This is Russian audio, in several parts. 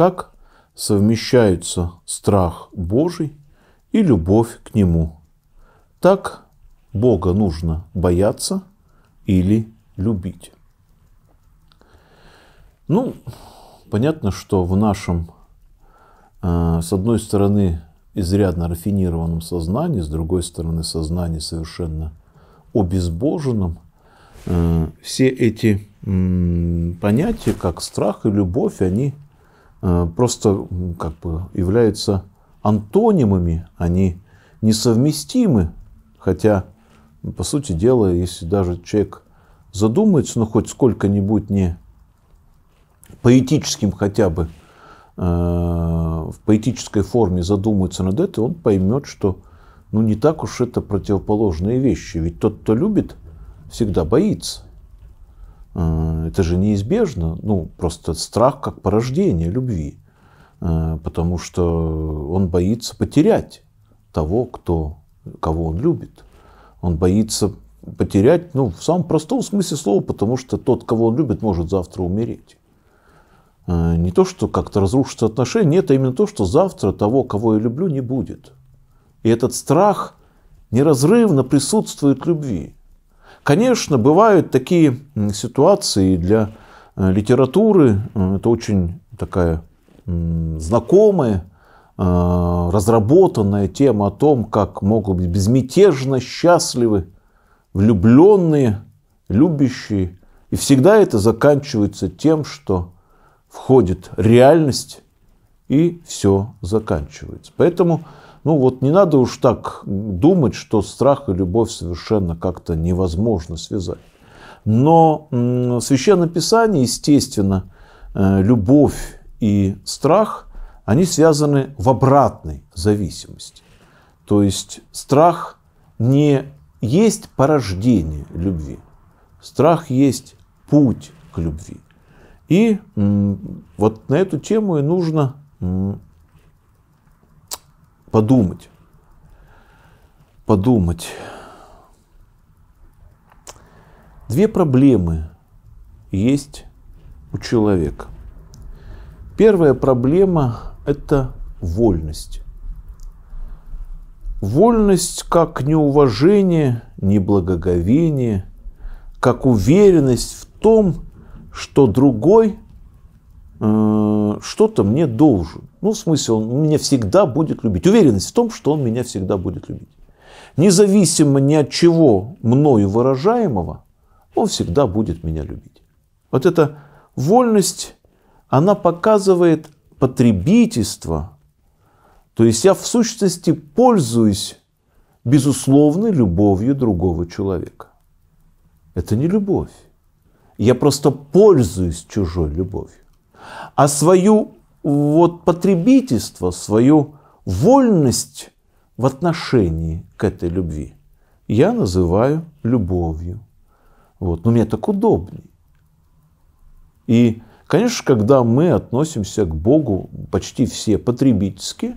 как совмещаются страх Божий и любовь к Нему. Так Бога нужно бояться или любить. Ну, понятно, что в нашем, э, с одной стороны, изрядно рафинированном сознании, с другой стороны, сознании совершенно обезбоженном, э, все эти понятия, как страх и любовь, они Э, просто как бы являются антонимами, они несовместимы, хотя, по сути дела, если даже человек задумается, ну, хоть сколько-нибудь не поэтическим хотя бы, э, в поэтической форме задумается над этим, он поймет, что ну, не так уж это противоположные вещи. Ведь тот, кто любит, всегда боится. Э, это же неизбежно, ну, просто страх как порождение любви, э, потому что он боится потерять того, кто, кого он любит. Он боится потерять, ну, в самом простом смысле слова, потому что тот, кого он любит, может завтра умереть. Э, не то, что как-то разрушится отношения, нет, а именно то, что завтра того, кого я люблю, не будет. И этот страх неразрывно присутствует в любви. Конечно, бывают такие ситуации для э, литературы, э, это очень такая знакомая, э, разработанная тема о том, как могут быть безмятежно счастливы, влюбленные, любящие. И всегда это заканчивается тем, что входит реальность и все заканчивается. Поэтому ну вот не надо уж так думать, что страх и любовь совершенно как-то невозможно связать. Но в Священном Писании, естественно, э, любовь и страх, они связаны в обратной зависимости. То есть страх не есть порождение любви. Страх есть путь к любви. И вот на эту тему и нужно подумать. Подумать. Две проблемы есть у человека. Первая проблема – это вольность. Вольность как неуважение, неблагоговение, как уверенность в том, что другой – Э, что-то мне должен. Ну, в смысле, он меня всегда будет любить. Уверенность в том, что он меня всегда будет любить. Независимо ни от чего мною выражаемого, он всегда будет меня любить. Вот эта вольность, она показывает потребительство. То есть я в сущности пользуюсь безусловной любовью другого человека. Это не любовь. Я просто пользуюсь чужой любовью а свою вот потребительство, свою вольность в отношении к этой любви я называю любовью. Вот. Но мне так удобнее. И, конечно, когда мы относимся к Богу почти все потребительски,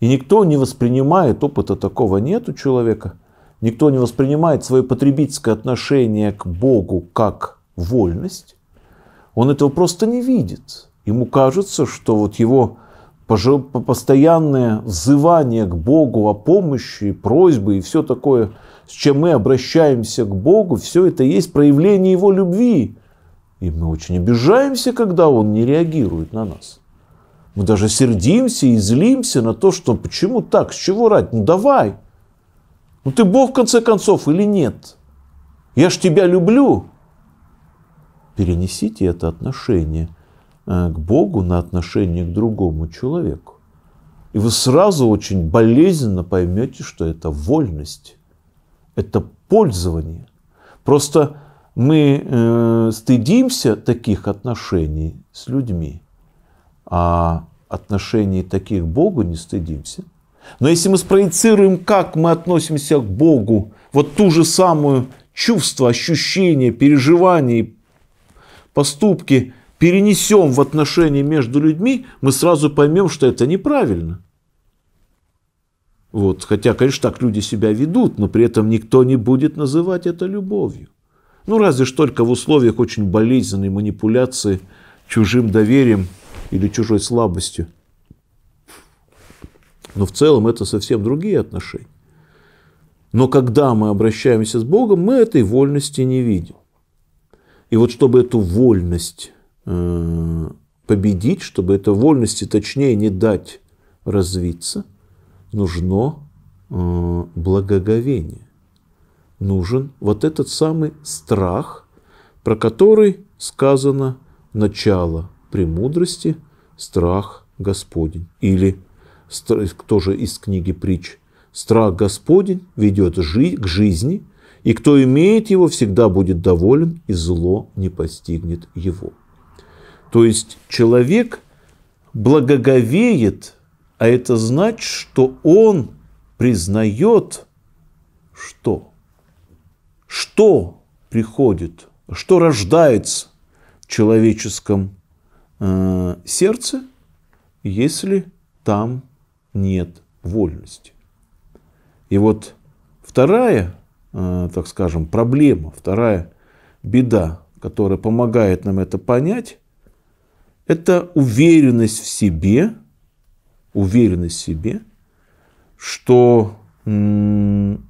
и никто не воспринимает, опыта такого нет у человека, никто не воспринимает свое потребительское отношение к Богу как вольность, он этого просто не видит. Ему кажется, что вот его постоянное взывание к Богу о помощи, просьбы и все такое, с чем мы обращаемся к Богу, все это есть проявление Его любви. И мы очень обижаемся, когда Он не реагирует на нас. Мы даже сердимся и злимся на то, что почему так, с чего ради, ну давай. Ну ты Бог в конце концов или нет? Я ж тебя люблю перенесите это отношение э, к Богу на отношение к другому человеку. И вы сразу очень болезненно поймете, что это вольность, это пользование. Просто мы э, стыдимся таких отношений с людьми, а отношений таких к Богу не стыдимся. Но если мы спроецируем, как мы относимся к Богу, вот ту же самую чувство, ощущение, переживание поступки перенесем в отношения между людьми, мы сразу поймем, что это неправильно. Вот. Хотя, конечно, так люди себя ведут, но при этом никто не будет называть это любовью. Ну, разве что только в условиях очень болезненной манипуляции чужим доверием или чужой слабостью. Но в целом это совсем другие отношения. Но когда мы обращаемся с Богом, мы этой вольности не видим. И вот чтобы эту вольность э, победить, чтобы этой вольности, точнее, не дать развиться, нужно э, благоговение. Нужен вот этот самый страх, про который сказано начало премудрости, страх Господень. Или тоже из книги притч. Страх Господень ведет к жизни, и кто имеет его, всегда будет доволен, и зло не постигнет его. То есть человек благоговеет, а это значит, что он признает, что? Что приходит, что рождается в человеческом э, сердце, если там нет вольности. И вот вторая Э, так скажем, проблема, вторая беда, которая помогает нам это понять, это уверенность в себе, уверенность в себе, что, ну,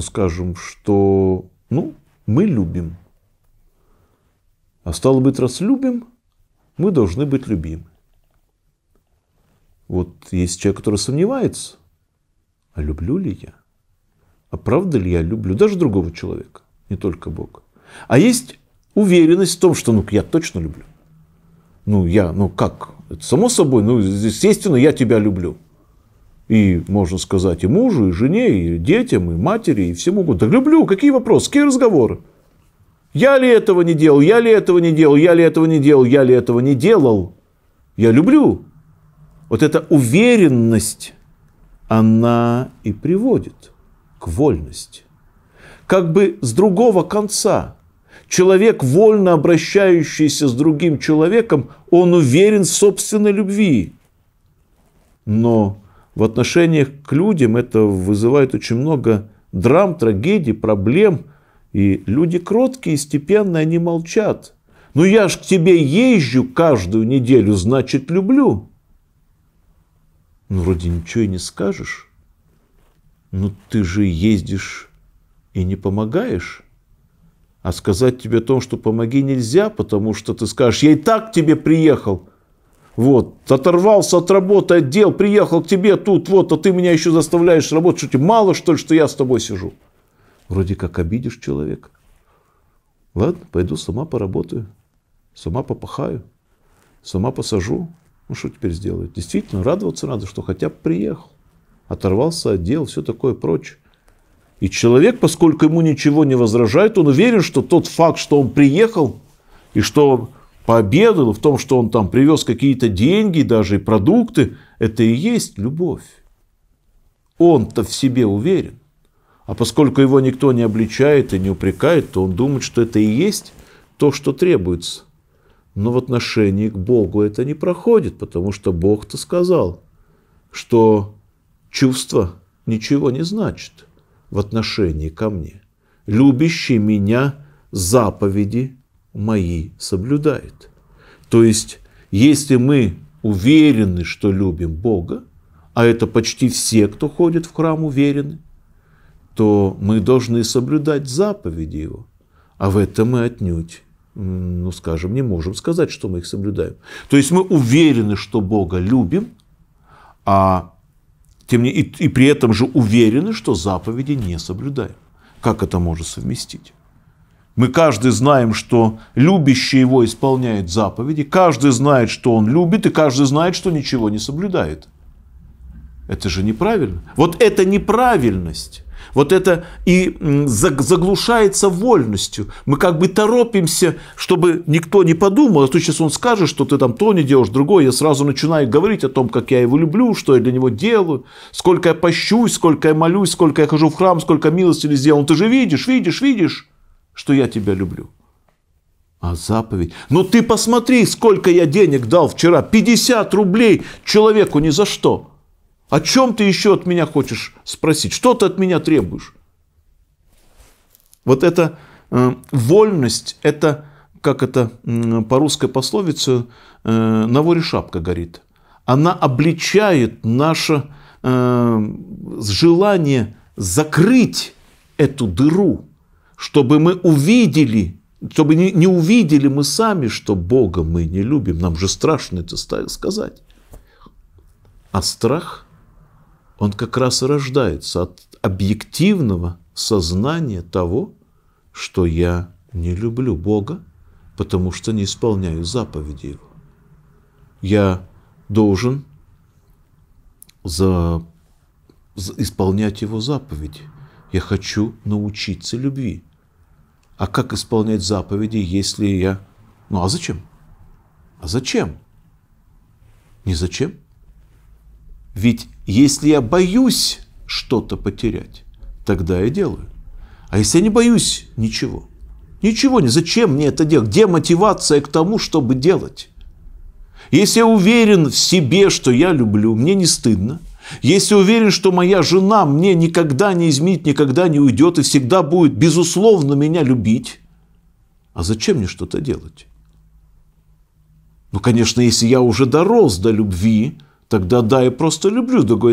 скажем, что, ну, мы любим. А стало быть, раз любим, мы должны быть любимы. Вот есть человек, который сомневается, а люблю ли я? а правда ли я люблю даже другого человека, не только Бога. А есть уверенность в том, что ну я точно люблю. Ну я, ну как, это само собой, ну естественно я тебя люблю. И можно сказать и мужу, и жене, и детям, и матери, и все могут Так люблю, какие вопросы, какие разговоры? Я ли этого не делал, я ли этого не делал, я ли этого не делал, я ли этого не делал. Я люблю. Вот эта уверенность, она и приводит к вольности. Как бы с другого конца. Человек, вольно обращающийся с другим человеком, он уверен в собственной любви. Но в отношениях к людям это вызывает очень много драм, трагедий, проблем. И люди кроткие, степенные, они молчат. Ну я ж к тебе езжу каждую неделю, значит люблю. Ну вроде ничего и не скажешь ну ты же ездишь и не помогаешь. А сказать тебе о том, что помоги нельзя, потому что ты скажешь, я и так к тебе приехал. Вот, оторвался от работы, от дел, приехал к тебе тут, вот, а ты меня еще заставляешь работать. Что тебе мало, что ли, что я с тобой сижу? Вроде как обидишь человека. Ладно, пойду сама поработаю, сама попахаю, сама посажу. Ну, что теперь сделать? Действительно, радоваться надо, что хотя бы приехал оторвался от все такое прочее. И человек, поскольку ему ничего не возражает, он уверен, что тот факт, что он приехал, и что он пообедал, в том, что он там привез какие-то деньги, даже и продукты, это и есть любовь. Он-то в себе уверен. А поскольку его никто не обличает и не упрекает, то он думает, что это и есть то, что требуется. Но в отношении к Богу это не проходит, потому что Бог-то сказал, что чувство ничего не значит в отношении ко мне. Любящий меня заповеди мои соблюдает. То есть, если мы уверены, что любим Бога, а это почти все, кто ходит в храм, уверены, то мы должны соблюдать заповеди Его. А в этом мы отнюдь, ну скажем, не можем сказать, что мы их соблюдаем. То есть мы уверены, что Бога любим, а тем не и, и при этом же уверены, что заповеди не соблюдаем. Как это можно совместить? Мы каждый знаем, что любящий его исполняет заповеди, каждый знает, что он любит, и каждый знает, что ничего не соблюдает. Это же неправильно. Вот эта неправильность вот это и заглушается вольностью. Мы как бы торопимся, чтобы никто не подумал, а то сейчас он скажет, что ты там то не делаешь, другое. Я сразу начинаю говорить о том, как я его люблю, что я для него делаю, сколько я пощусь, сколько я молюсь, сколько я хожу в храм, сколько милостили сделал. Ты же видишь, видишь, видишь, что я тебя люблю. А заповедь? Ну ты посмотри, сколько я денег дал вчера. 50 рублей человеку ни за что. О чем ты еще от меня хочешь спросить? Что ты от меня требуешь? Вот эта э, вольность, это, как это э, по русской пословице, э, на воре шапка горит. Она обличает наше э, желание закрыть эту дыру, чтобы мы увидели, чтобы не, не увидели мы сами, что Бога мы не любим. Нам же страшно это сказать. А страх – он как раз рождается от объективного сознания того, что я не люблю Бога, потому что не исполняю заповеди Его. Я должен за, за исполнять Его заповеди. Я хочу научиться любви. А как исполнять заповеди, если я... Ну а зачем? А зачем? Не зачем? Ведь если я боюсь что-то потерять, тогда я делаю. А если я не боюсь ничего, ничего не, зачем мне это делать? Где мотивация к тому, чтобы делать? Если я уверен в себе, что я люблю, мне не стыдно. Если уверен, что моя жена мне никогда не изменит, никогда не уйдет и всегда будет, безусловно, меня любить, а зачем мне что-то делать? Ну, конечно, если я уже дорос до любви, Тогда да, я просто люблю, другой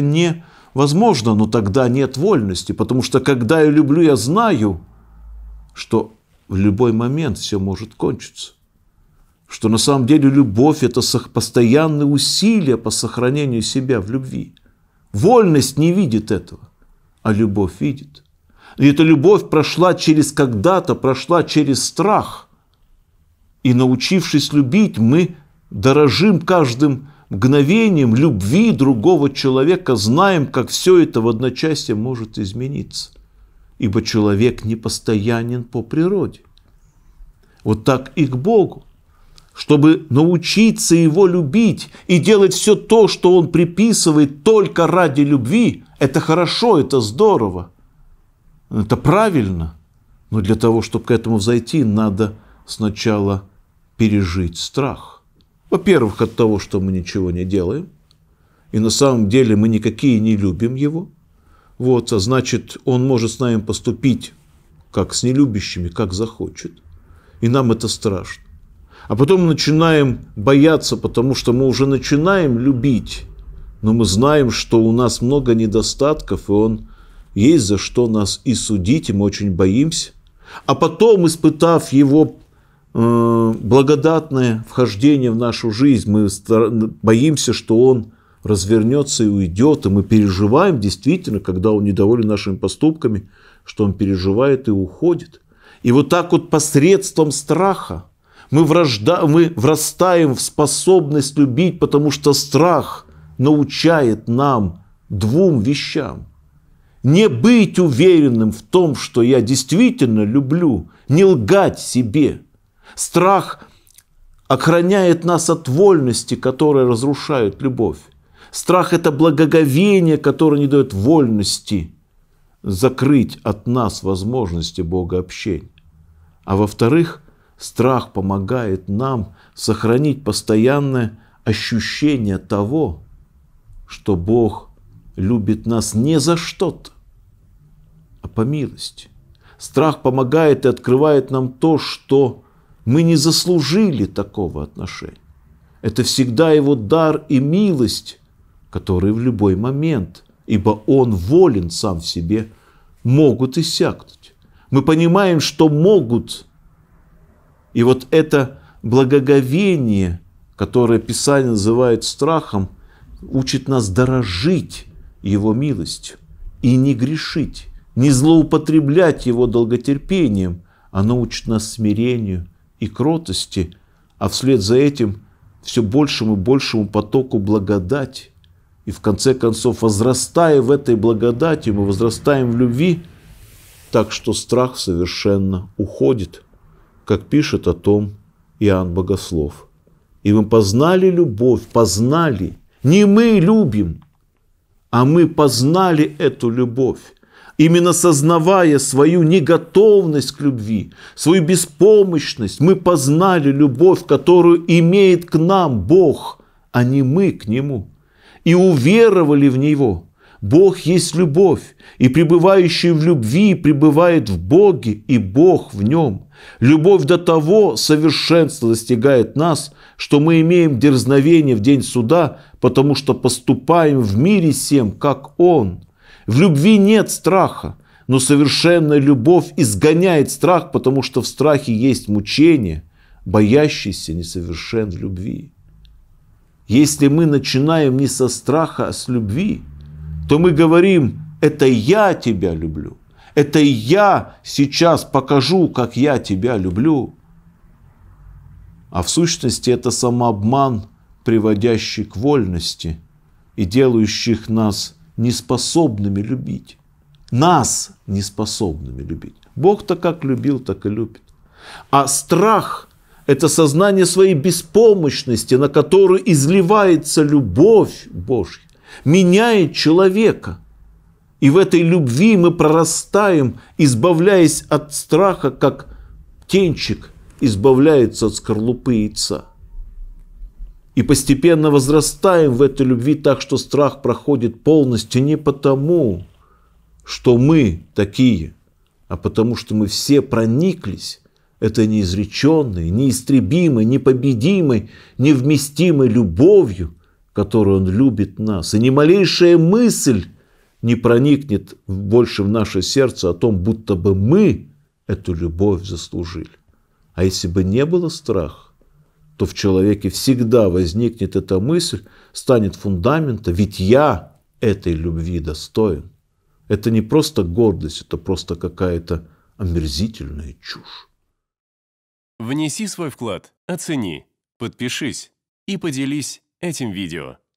не возможно но тогда нет вольности, потому что когда я люблю, я знаю, что в любой момент все может кончиться. Что на самом деле любовь – это постоянные усилия по сохранению себя в любви. Вольность не видит этого, а любовь видит. И эта любовь прошла через когда-то, прошла через страх. И научившись любить, мы дорожим каждым мгновением любви другого человека знаем, как все это в одночасье может измениться. Ибо человек непостоянен по природе. Вот так и к Богу. Чтобы научиться его любить и делать все то, что он приписывает только ради любви, это хорошо, это здорово, это правильно. Но для того, чтобы к этому зайти, надо сначала пережить страх. Во-первых, от того, что мы ничего не делаем, и на самом деле мы никакие не любим его. Вот, а значит, он может с нами поступить как с нелюбящими, как захочет. И нам это страшно. А потом начинаем бояться, потому что мы уже начинаем любить, но мы знаем, что у нас много недостатков, и он есть за что нас и судить, и мы очень боимся. А потом, испытав его Э, благодатное вхождение в нашу жизнь. Мы боимся, что он развернется и уйдет. И мы переживаем действительно, когда он недоволен нашими поступками, что он переживает и уходит. И вот так вот посредством страха мы, вражда, мы врастаем в способность любить, потому что страх научает нам двум вещам. Не быть уверенным в том, что я действительно люблю, не лгать себе – Страх охраняет нас от вольности, которая разрушает любовь. Страх – это благоговение, которое не дает вольности закрыть от нас возможности Бога общения. А во-вторых, страх помогает нам сохранить постоянное ощущение того, что Бог любит нас не за что-то, а по милости. Страх помогает и открывает нам то, что мы не заслужили такого отношения. Это всегда его дар и милость, которые в любой момент, ибо он волен сам в себе, могут иссякнуть. Мы понимаем, что могут. И вот это благоговение, которое Писание называет страхом, учит нас дорожить его милостью и не грешить, не злоупотреблять его долготерпением. Оно учит нас смирению – и кротости, а вслед за этим все большему и большему потоку благодати. И в конце концов, возрастая в этой благодати, мы возрастаем в любви, так что страх совершенно уходит, как пишет о том Иоанн Богослов. И мы познали любовь, познали. Не мы любим, а мы познали эту любовь. Именно сознавая свою неготовность к любви, свою беспомощность, мы познали любовь, которую имеет к нам Бог, а не мы к Нему, и уверовали в Него. Бог есть любовь, и пребывающий в любви пребывает в Боге, и Бог в нем. Любовь до того совершенства достигает нас, что мы имеем дерзновение в день суда, потому что поступаем в мире всем, как Он. В любви нет страха, но совершенная любовь изгоняет страх, потому что в страхе есть мучение, боящийся несовершен в любви. Если мы начинаем не со страха, а с любви, то мы говорим, это я тебя люблю, это я сейчас покажу, как я тебя люблю. А в сущности это самообман, приводящий к вольности и делающих нас неспособными любить. Нас неспособными любить. Бог-то как любил, так и любит. А страх – это сознание своей беспомощности, на которую изливается любовь Божья, меняет человека. И в этой любви мы прорастаем, избавляясь от страха, как птенчик избавляется от скорлупы яйца и постепенно возрастаем в этой любви так, что страх проходит полностью не потому, что мы такие, а потому что мы все прониклись этой неизреченной, неистребимой, непобедимой, невместимой любовью, которую Он любит нас. И ни малейшая мысль не проникнет больше в наше сердце о том, будто бы мы эту любовь заслужили. А если бы не было страха, то в человеке всегда возникнет эта мысль, станет фундаментом, ведь я этой любви достоин. Это не просто гордость, это просто какая-то омерзительная чушь. Внеси свой вклад, оцени, подпишись и поделись этим видео.